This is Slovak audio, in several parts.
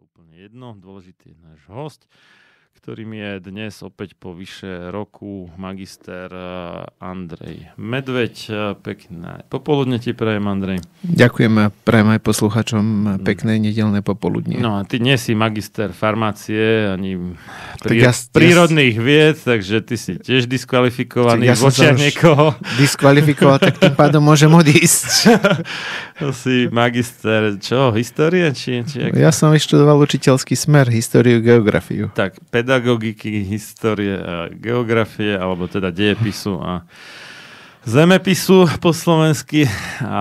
úplne jedno, dôležitý je náš host ktorým je dnes opäť po vyše roku magister eh, Andrej Medveď. Pekné popoludne ti prajem, Andrej. Ďakujem a prajem aj posluchačom pekné nedelné popoludne. No a ty nie si magister farmácie ani prí, ja, prírodných ja, vied, takže ty si tiež diskvalifikovaný ja vočia niekoho. Diskvalifikoval, tak tým pádom môžem odísť. to si magister čo, histórie? Či, či Ja som vyštudoval učiteľský smer, históriu, geografiu. Tak, pedagogiky, histórie a geografie, alebo teda dejepisu a zemepisu po slovensky a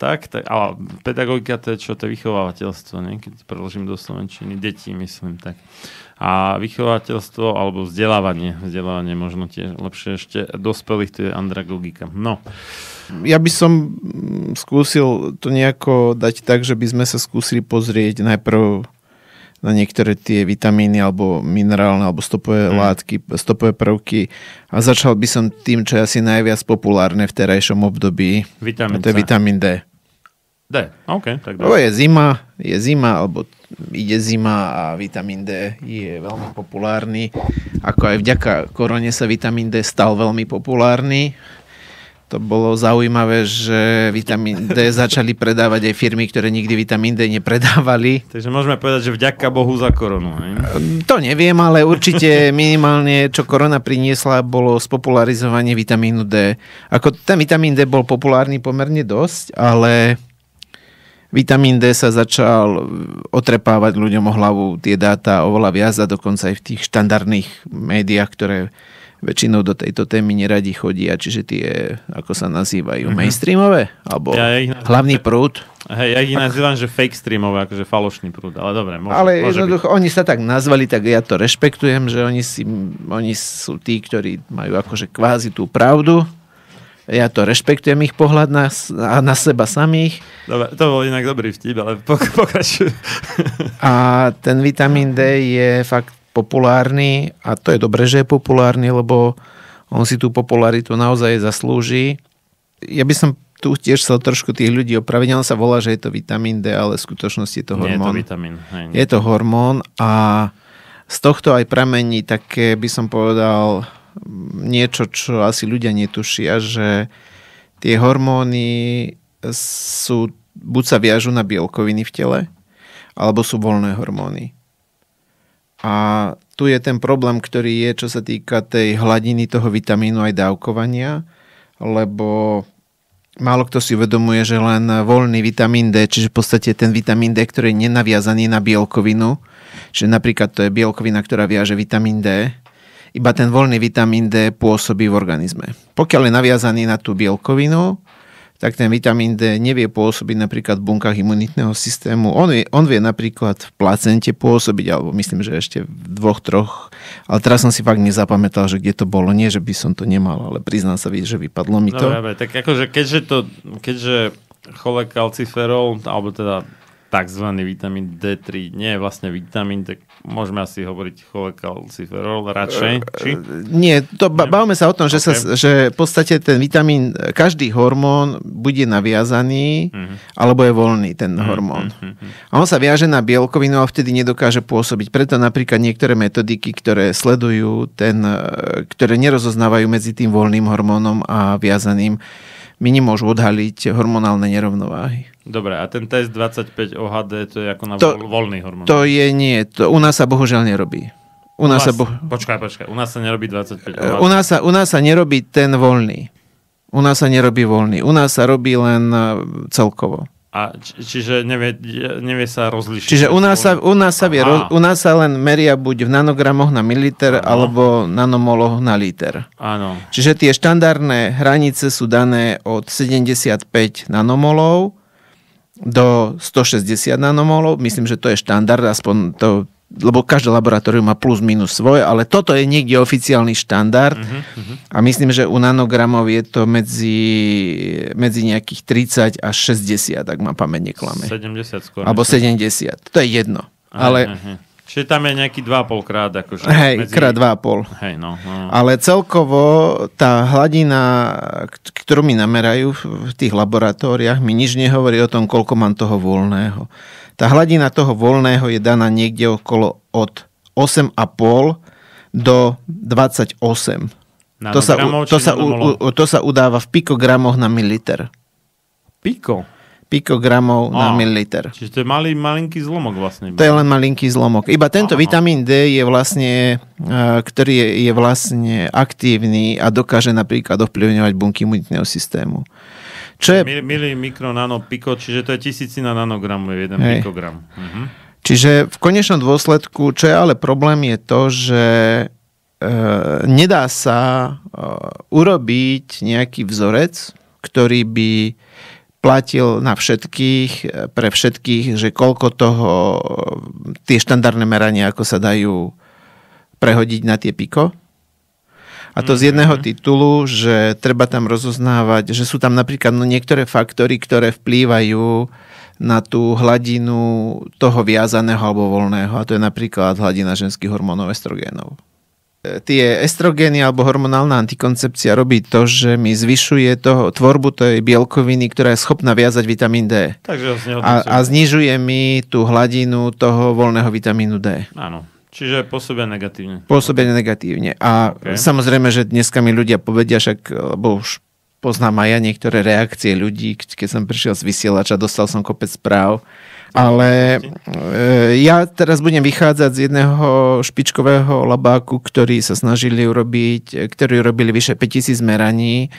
tak, tak ale pedagogika to je čo, to je vychovávateľstvo, nie? keď preložím do slovenčiny, deti myslím tak. A vychovateľstvo alebo vzdelávanie, vzdelávanie možno tie lepšie ešte dospelých, to je andragogika. No. Ja by som mm, skúsil to nejako dať tak, že by sme sa skúsili pozrieť najprv na niektoré tie vitamíny alebo minerálne alebo stopové mm. látky, stopové prvky a začal by som tým, čo je asi najviac populárne v terajšom období. Vitamín to je vitamín D. D, OK. Tak Lebo je zima, je zima, alebo ide zima a vitamín D je veľmi populárny. Ako aj vďaka korone sa vitamín D stal veľmi populárny to bolo zaujímavé, že vitamín D začali predávať aj firmy, ktoré nikdy vitamín D nepredávali. Takže môžeme povedať, že vďaka Bohu za koronu. Ne? To neviem, ale určite minimálne, čo korona priniesla, bolo spopularizovanie vitamínu D. Ako ten vitamín D bol populárny pomerne dosť, ale vitamín D sa začal otrepávať ľuďom o hlavu tie dáta oveľa viac a dokonca aj v tých štandardných médiách, ktoré väčšinou do tejto témy neradi chodia, čiže tie, ako sa nazývajú, mm-hmm. mainstreamové? Alebo ja, ja nazývam, hlavný prúd? Hej, ja ich nazývam, že fake streamové, akože falošný prúd, ale dobre, môže, Ale môže jednoducho, byť. oni sa tak nazvali, tak ja to rešpektujem, že oni, si, oni sú tí, ktorí majú akože kvázi tú pravdu, ja to rešpektujem ich pohľad na, na seba samých. Dobre, to bol inak dobrý vtip, ale pokračuj. A ten vitamín D je fakt populárny a to je dobré, že je populárny, lebo on si tú popularitu naozaj zaslúži. Ja by som tu tiež sa trošku tých ľudí opraviť. On sa volá, že je to vitamín D, ale v skutočnosti je to hormón. Nie je to vitamín. Hej, nie. Je to hormón a z tohto aj pramení také, by som povedal, niečo, čo asi ľudia netušia, že tie hormóny sú, buď sa viažu na bielkoviny v tele, alebo sú voľné hormóny. A tu je ten problém, ktorý je, čo sa týka tej hladiny toho vitamínu aj dávkovania, lebo málo kto si uvedomuje, že len voľný vitamín D, čiže v podstate ten vitamín D, ktorý je nenaviazaný na bielkovinu, že napríklad to je bielkovina, ktorá viaže vitamín D, iba ten voľný vitamín D pôsobí v organizme. Pokiaľ je naviazaný na tú bielkovinu, tak ten vitamín D nevie pôsobiť napríklad v bunkách imunitného systému. On vie, on vie napríklad v placente pôsobiť, alebo myslím, že ešte v dvoch, troch. Ale teraz som si fakt nezapamätal, že kde to bolo. Nie, že by som to nemal, ale priznám sa, že vypadlo mi to. Dobre, tak akože keďže to, keďže cholekalciferol, alebo teda takzvaný vitamín D3 nie je vlastne vitamín, tak môžeme asi hovoriť cholekalciferol radšej? E, či? Nie, to ba- bavíme sa o tom, že, okay. sa, že v podstate ten vitamín, každý hormón bude naviazaný, mm-hmm. alebo je voľný ten mm-hmm. hormón. Mm-hmm. A on sa viaže na bielkovinu a vtedy nedokáže pôsobiť. Preto napríklad niektoré metodiky, ktoré sledujú ten, e, ktoré nerozoznávajú medzi tým voľným hormónom a viazaným, mi nemôžu odhaliť hormonálne nerovnováhy. Dobre, a ten test 25 OHD, to je ako na to, voľný hormón? To je nie, to u nás sa bohužiaľ nerobí. U nás, u nás sa bo... Počkaj, počkaj, u nás sa nerobí 25 e, OHD. U nás sa, u nás sa nerobí ten voľný. U nás sa nerobí voľný. U nás sa robí len e, celkovo. A či, čiže nevie, nevie sa rozlišiť. Čiže u nás sa, u nás sa, vie, roz, u nás sa len meria buď v nanogramoch na militer ano. alebo nanomoloch na liter. Áno. Čiže tie štandardné hranice sú dané od 75 nanomolov do 160 nanomolov. Myslím, že to je štandard, aspoň to lebo každé laboratórium má plus minus svoje, ale toto je niekde oficiálny štandard uh-huh. a myslím, že u nanogramov je to medzi, medzi nejakých 30 až 60, ak ma pamäť neklame. 70 skôr. Alebo 70, to je jedno. Aj, ale aj, aj. Čiže tam je nejaký 2,5 krát. Akože hej, medzi... krát 2,5. Hej, no, no. Ale celkovo tá hladina, ktorú mi namerajú v tých laboratóriách, mi nič nehovorí o tom, koľko mám toho voľného. Tá hladina toho voľného je daná niekde okolo od 8,5 do 28. To sa, to, sa, to sa udáva v pikogramoch na mililiter. Piko? pikogramov na mililiter. Čiže to je malý, malinký zlomok vlastne. To je len malinký zlomok. Iba tento Aha. vitamín D je vlastne, e, ktorý je, je vlastne aktívny a dokáže napríklad ovplyvňovať bunky imunitného systému. Čo je... Milý mikro, nano, piko, čiže to je tisícina nanogramu, je jeden Hej. pikogram. Mhm. Čiže v konečnom dôsledku, čo je ale problém, je to, že e, nedá sa e, urobiť nejaký vzorec, ktorý by platil na všetkých, e, pre všetkých, že koľko toho, e, tie štandardné merania, ako sa dajú prehodiť na tie piko. A to z mhm. jedného titulu, že treba tam rozoznávať, že sú tam napríklad no, niektoré faktory, ktoré vplývajú na tú hladinu toho viazaného alebo voľného. A to je napríklad hladina ženských hormónov estrogénov. E, tie estrogény alebo hormonálna antikoncepcia robí to, že mi zvyšuje toho, tvorbu tej bielkoviny, ktorá je schopná viazať vitamín D. Takže a, a znižuje mi tú hladinu toho voľného vitamínu D. Áno, Čiže pôsobia negatívne. Pôsobia negatívne. A okay. samozrejme, že dneska mi ľudia povedia, však, eh, lebo už poznám aj ja niektoré reakcie ľudí, keď som prišiel z vysielača, dostal som kopec správ, ale eh, ja teraz budem vychádzať z jedného špičkového labáku, ktorý sa snažili urobiť, eh, ktorí robili vyše 5000 meraní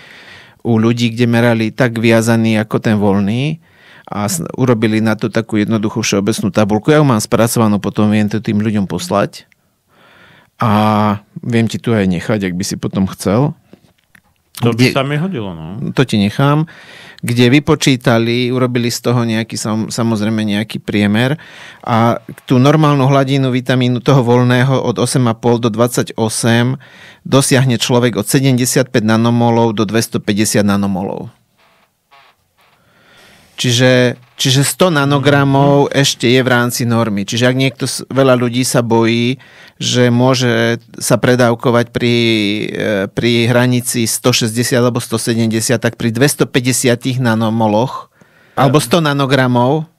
u ľudí, kde merali tak viazaný ako ten voľný a urobili na to takú jednoduchú všeobecnú tabulku. Ja ju mám spracovanú, potom viem to tým ľuďom poslať a viem ti tu aj nechať, ak by si potom chcel. To by sa mi hodilo, no. To ti nechám. Kde vypočítali, urobili z toho nejaký, samozrejme nejaký priemer a tú normálnu hladinu vitamínu toho voľného od 8,5 do 28 dosiahne človek od 75 nanomolov do 250 nanomolov. Čiže, čiže 100 nanogramov mm-hmm. ešte je v rámci normy. Čiže ak niekto, veľa ľudí sa bojí, že môže sa predávkovať pri, e, pri hranici 160 alebo 170, tak pri 250 nanomoloch alebo 100 nanogramov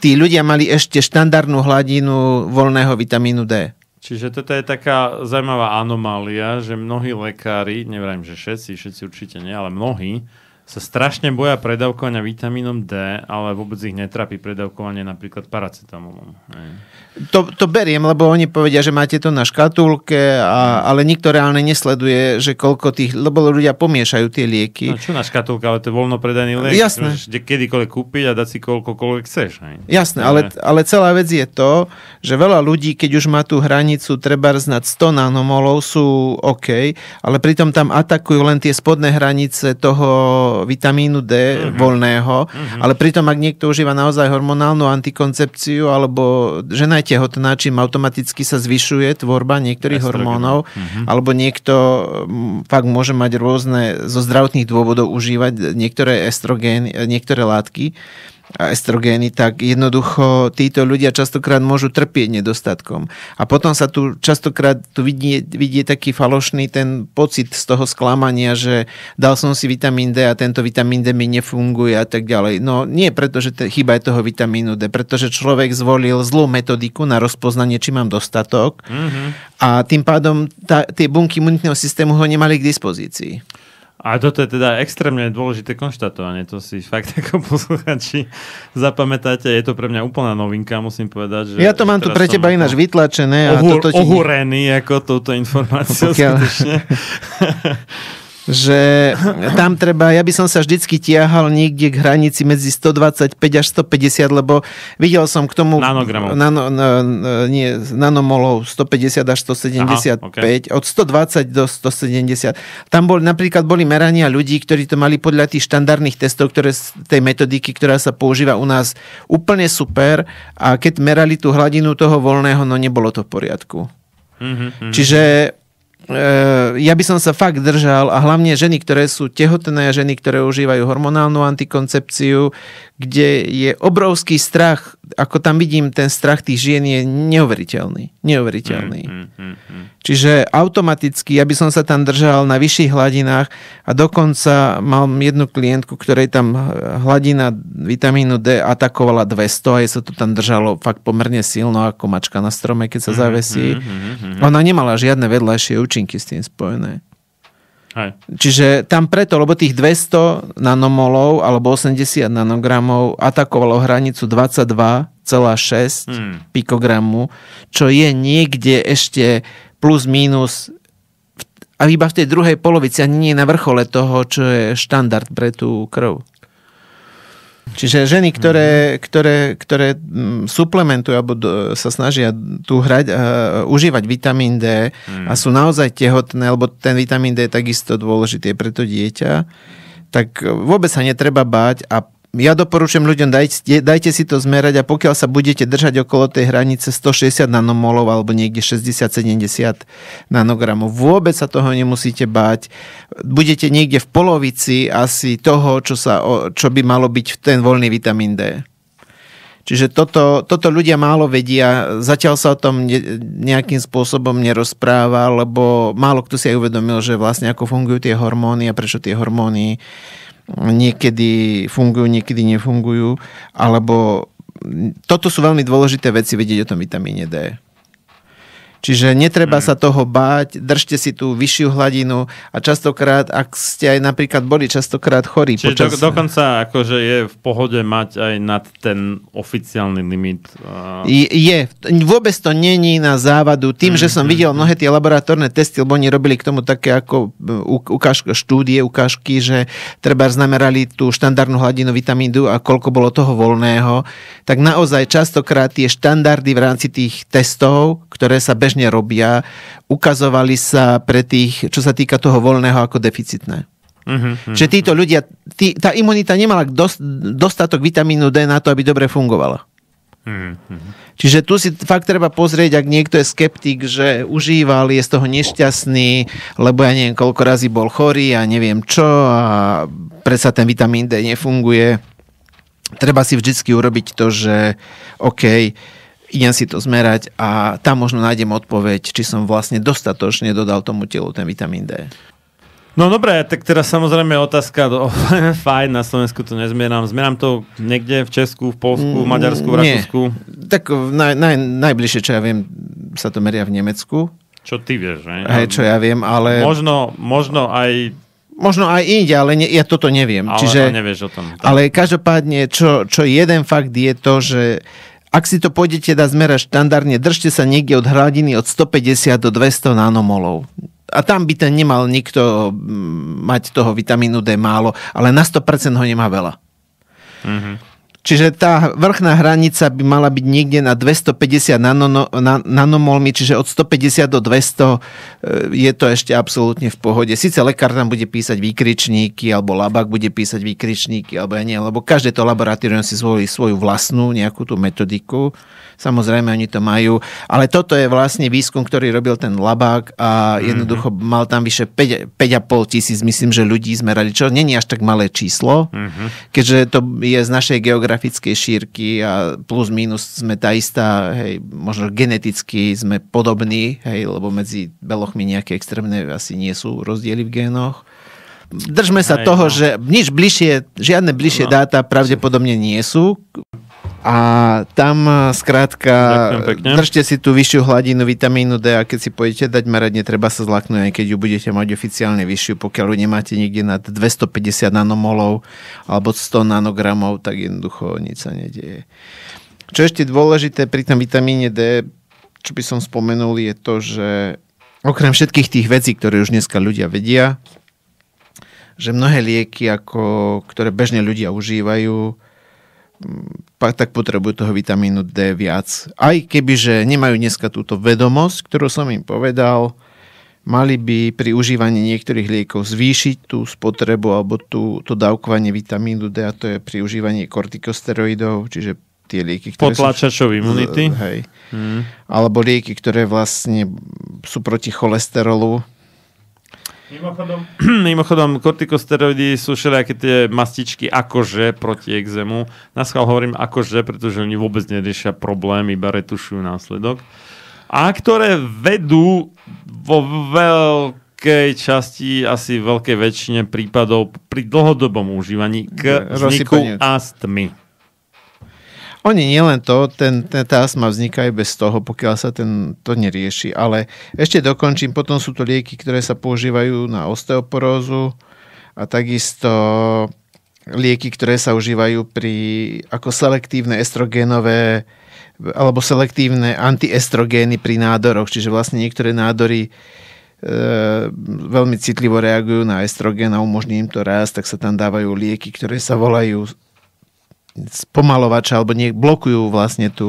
tí ľudia mali ešte štandardnú hladinu voľného vitamínu D. Čiže toto je taká zaujímavá anomália, že mnohí lekári, nevrajím, že všetci, všetci určite nie, ale mnohí, sa strašne boja predávkovania vitamínom D, ale vôbec ich netrapí predávkovanie napríklad paracetamolom. To, to beriem, lebo oni povedia, že máte to na škatulke, a, ale nikto reálne nesleduje, že koľko tých, lebo ľudia pomiešajú tie lieky. No čo na škatulke, ale to je predaný. liek. Jasné. Môžeš kedykoľvek kúpiť a dať si koľkokoľvek chceš. Ne? Jasné, no, ale, ale celá vec je to, že veľa ľudí, keď už má tú hranicu, treba znať 100 nanomolov sú OK, ale pritom tam atakujú len tie spodné hranice toho vitamínu D mm-hmm. voľného, mm-hmm. ale pritom ak niekto užíva naozaj hormonálnu antikoncepciu alebo žena je tehotná, čím automaticky sa zvyšuje tvorba niektorých Estrogen. hormónov, mm-hmm. alebo niekto fakt môže mať rôzne zo zdravotných dôvodov užívať niektoré estrogény, niektoré látky a estrogény, tak jednoducho títo ľudia častokrát môžu trpieť nedostatkom. A potom sa tu častokrát tu vidie, vidie taký falošný ten pocit z toho sklamania, že dal som si vitamín D a tento vitamín D mi nefunguje a tak ďalej. No nie, preto, t- chyba je toho vitamínu D, pretože človek zvolil zlú metodiku na rozpoznanie, či mám dostatok mm-hmm. a tým pádom tá, tie bunky imunitného systému ho nemali k dispozícii. A toto je teda extrémne dôležité konštatovanie, to si fakt ako posluchači zapamätáte, je to pre mňa úplná novinka, musím povedať. Že ja to mám tu pre teba ináč vytlačené. Ohúr, a toto ti... ako touto informáciou. Pokiaľ... že tam treba, ja by som sa vždycky tiahal niekde k hranici medzi 125 až 150, lebo videl som k tomu... Nanogramov. Nano, na, nie, nanomolov 150 až 175, Aha, okay. od 120 do 170. Tam bol, napríklad boli merania ľudí, ktorí to mali podľa tých štandardných testov, ktoré z tej metodiky, ktorá sa používa u nás, úplne super a keď merali tú hladinu toho voľného, no nebolo to v poriadku. mm-hmm. Čiže Eh, ja by som sa fakt držal a hlavne ženy, ktoré sú tehotné a ženy, ktoré užívajú hormonálnu antikoncepciu, kde je obrovský strach, ako tam vidím, ten strach tých žien je neuveriteľný. Neuveriteľný. Mm, mm, mm, mm, Čiže automaticky, ja by som sa tam držal na vyšších hladinách a dokonca mal jednu klientku, ktorej tam hladina vitamínu D atakovala 200 a je sa to tam držalo fakt pomerne silno ako mačka na strome, keď sa mm, zavesí. Mm, Ona nemala žiadne vedľajšie účinky s tým spojené. Čiže tam preto, lebo tých 200 nanomolov alebo 80 nanogramov atakovalo hranicu 22,6 hmm. pikogramu, čo je niekde ešte plus minus a iba v tej druhej polovici, ani nie na vrchole toho, čo je štandard pre tú krv. Čiže ženy, ktoré, mm-hmm. ktoré, ktoré mm, suplementujú alebo do, sa snažia tu hrať, uh, užívať vitamín D mm. a mhm. sú naozaj tehotné, lebo ten vitamín D je takisto dôležitý pre to dieťa, tak vôbec sa netreba báť a ja doporučujem ľuďom, dajte, dajte si to zmerať a pokiaľ sa budete držať okolo tej hranice 160 nanomolov alebo niekde 60-70 nanogramov, vôbec sa toho nemusíte báť. Budete niekde v polovici asi toho, čo, sa, čo by malo byť ten voľný vitamín D. Čiže toto, toto ľudia málo vedia, zatiaľ sa o tom nejakým spôsobom nerozpráva, lebo málo kto si aj uvedomil, že vlastne ako fungujú tie hormóny a prečo tie hormóny uh, niekedy fungujú, niekedy nefungujú, alebo toto sú veľmi dôležité veci vedieť o tom vitamíne D. Čiže netreba mhm. sa toho báť, držte si tú vyššiu hladinu a častokrát, ak ste aj napríklad boli častokrát chorí. Čiže počas... do, dokonca akože je v pohode mať aj nad ten oficiálny limit. Je, je. vôbec to není na závadu. Tým, mm, že mhm, som mm, videl mhm. mnohé tie laboratórne testy, lebo oni robili k tomu také ako ukážka, štúdie, ukážky, že treba znamerali tú štandardnú hladinu vitamínu a koľko bolo toho voľného, tak naozaj častokrát tie štandardy v rámci tých testov, ktoré sa bežne bežne robia, ukazovali sa pre tých, čo sa týka toho voľného, ako deficitné. Mm-hmm. Mhm, Čiže títo mhm. ľudia, tí, tá imunita nemala dos, dostatok vitamínu D na to, aby dobre fungovala. Mm-hmm. Čiže tu si fakt treba pozrieť, ak niekto je skeptik, že užíval, je z toho nešťastný, lebo ja neviem, koľko razy bol chorý a neviem čo a predsa ten vitamín D nefunguje. Treba si vždycky urobiť to, že OK, idem si to zmerať a tam možno nájdem odpoveď, či som vlastne dostatočne dodal tomu telu ten vitamín D. No dobré, tak teraz samozrejme otázka, do, fajn, na Slovensku to nezmieram. Zmieram to niekde v Česku, v Polsku, v Maďarsku, v Rakúsku? Tak naj, naj, najbližšie, čo ja viem, sa to meria v Nemecku. Čo ty vieš, ne? Hej, čo ja viem, ale... Možno, možno aj možno aj inde, ale ne, ja toto neviem. Ale, Čiže, nevieš o tom. Tak. Ale každopádne, čo, čo jeden fakt je to, že ak si to pôjdete dá zmerať štandardne, držte sa niekde od hladiny od 150 do 200 nanomolov. A tam by ten nemal nikto mm, mať toho vitamínu D málo, ale na 100% ho nemá veľa. Mm-hmm. Čiže tá vrchná hranica by mala byť niekde na 250 nanono, nan, nanomolmi, čiže od 150 do 200 e, je to ešte absolútne v pohode. Sice lekár tam bude písať výkričníky, alebo labak bude písať výkričníky, alebo ja nie, lebo každé to laboratórium si zvolí svoju vlastnú nejakú tú metodiku. Samozrejme, oni to majú. Ale toto je vlastne výskum, ktorý robil ten labák a mhm. jednoducho mm-hmm. mal tam vyše 5, 5,5 tisíc, myslím, že ľudí zmerali, čo není až tak malé číslo, mm-hmm. keďže to je z našej geografie geografickej šírky a plus minus sme tá istá, hej, možno geneticky sme podobní, hej, lebo medzi belochmi nejaké extrémne asi nie sú rozdiely v génoch. Držme sa hej, toho, no. že nič bližšie, žiadne bližšie no. dáta pravdepodobne nie sú. A tam e, skrátka, držte si tú vyššiu hladinu vitamínu D a keď si pôjdete dať merať, netreba sa zlaknúť, aj keď ju budete mať oficiálne vyššiu, pokiaľ ju nemáte niekde nad 250 nanomolov alebo 100 nanogramov, tak jednoducho nič sa nedieje. Čo ešte dôležité pri tom vitamíne D, čo by som spomenul, je to, že okrem všetkých tých vecí, ktoré už dneska ľudia vedia, že mnohé lieky, ako, ktoré bežne ľudia užívajú, tak potrebujú toho vitamínu D viac. Aj keby, že nemajú dneska túto vedomosť, ktorú som im povedal, mali by pri užívaní niektorých liekov zvýšiť tú spotrebu alebo tú, to dávkovanie vitamínu D a to je pri užívaní kortikosteroidov, čiže tie lieky, ktoré Potlačačov sú... imunity. Hej. Mm. Alebo lieky, ktoré vlastne sú proti cholesterolu, Mimochodom, mimochodom kortikosteroidy sú všelijaké tie mastičky akože proti exému. Na schvál hovorím akože, pretože oni vôbec neriešia problém, iba retušujú následok. A ktoré vedú vo veľkej časti, asi veľkej väčšine prípadov pri dlhodobom užívaní k vzniku astmy. Oni nielen to, ten, ten, tá astma vzniká aj bez toho, pokiaľ sa ten, to nerieši. Ale ešte dokončím, potom sú to lieky, ktoré sa používajú na osteoporózu a takisto lieky, ktoré sa užívajú pri, ako selektívne estrogénové alebo selektívne antiestrogény pri nádoroch. Čiže vlastne niektoré nádory e, veľmi citlivo reagujú na estrogén a umožní im to rast, tak sa tam dávajú lieky, ktoré sa volajú spomalovača alebo nie, blokujú vlastne tu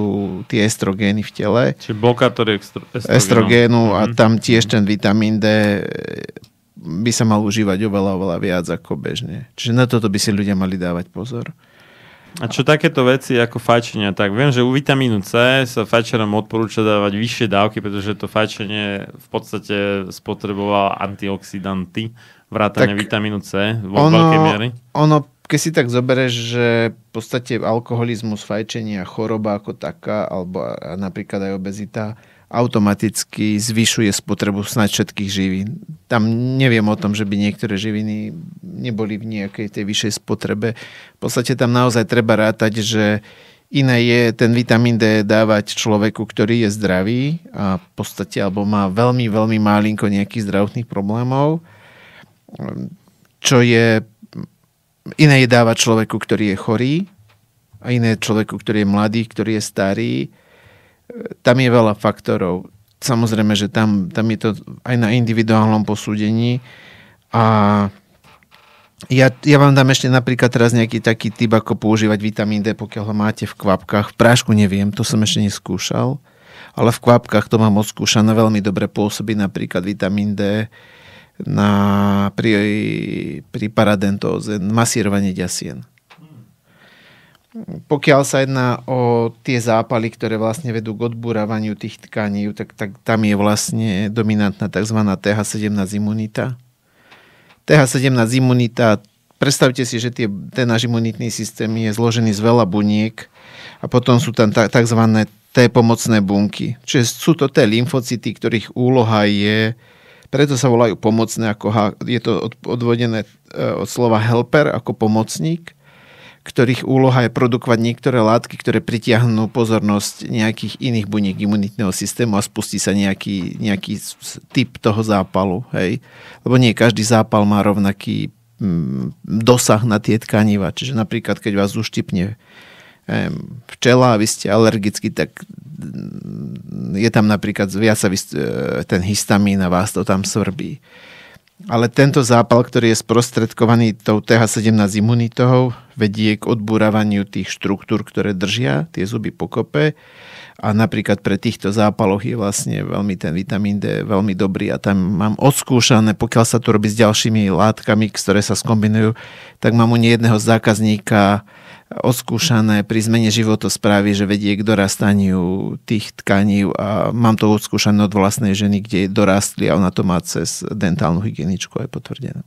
tie estrogény v tele. Čiže blokátory estro, estrogénu. estrogénu no. a mm-hmm. tam tiež ten vitamín D e, by sa mal užívať oveľa, oveľa viac ako bežne. Čiže na toto by si ľudia mali dávať pozor. A čo takéto veci ako fajčenia? Tak viem, že u vitamínu C sa fajčerom odporúča dávať vyššie dávky, pretože to fajčenie v podstate spotrebovalo antioxidanty, vrátane vitamínu C vo veľkej miery. Ono keď si tak zoberieš, že v podstate alkoholizmus, fajčenie a choroba ako taká, alebo napríklad aj obezita, automaticky zvyšuje spotrebu snáď všetkých živín. Tam neviem o tom, že by niektoré živiny neboli v nejakej tej vyššej spotrebe. V podstate tam naozaj treba rátať, že Iné je ten vitamín D dávať človeku, ktorý je zdravý a v podstate, alebo má veľmi, veľmi malinko nejakých zdravotných problémov, čo je iné je dávať človeku, ktorý je chorý a iné človeku, ktorý je mladý, ktorý je starý. E, tam je veľa faktorov. Samozrejme, že tam, tam je to aj na individuálnom posúdení a ja, ja vám dám ešte napríklad teraz nejaký taký typ, ako používať vitamín D, pokiaľ ho máte v kvapkách. V prášku neviem, to som ešte neskúšal, ale v kvapkách to mám odskúšané, veľmi dobre pôsobí napríklad vitamín D na, pri, pri paradentóze, masírovanie ďasien. Pokiaľ sa jedná o tie zápaly, ktoré vlastne vedú k odburávaniu tých tkaní, tak, tak tam je vlastne dominantná tzv. TH17 imunita. TH17 imunita, predstavte si, že tie, ten náš imunitný systém je zložený z veľa buniek a potom sú tam tzv. T pomocné bunky. Čiže sú to tie lymfocity, ktorých úloha je uh, preto sa volajú pomocné, ako, je to odvodené e, od slova helper, ako pomocník, ktorých úloha je produkovať niektoré látky, ktoré pritiahnú pozornosť nejakých iných buniek imunitného systému a spustí sa nejaký, nejaký typ toho zápalu. Hej? Lebo nie každý zápal má rovnaký mm, dosah na tie tkaniva. Čiže napríklad, keď vás uštipne včela a vy ste alergicky, tak mm, je tam napríklad zviasa e, ten histamín a vás to tam svrbí. Ale tento zápal, ktorý je sprostredkovaný tou TH17 imunitou, vedie k odburávaniu tých štruktúr, ktoré držia tie zuby pokope. A napríklad pre týchto zápaloch je vlastne veľmi ten vitamín D veľmi dobrý a tam mám odskúšané, pokiaľ sa to robí s ďalšími látkami, ktoré sa skombinujú, tak mám u nejedného zákazníka odskúšané pri zmene životosprávy, že vedie k dorastaniu tých tkaní a mám to odskúšané od vlastnej ženy, kde dorastli a ona to má cez dentálnu hygieničku aj potvrdené.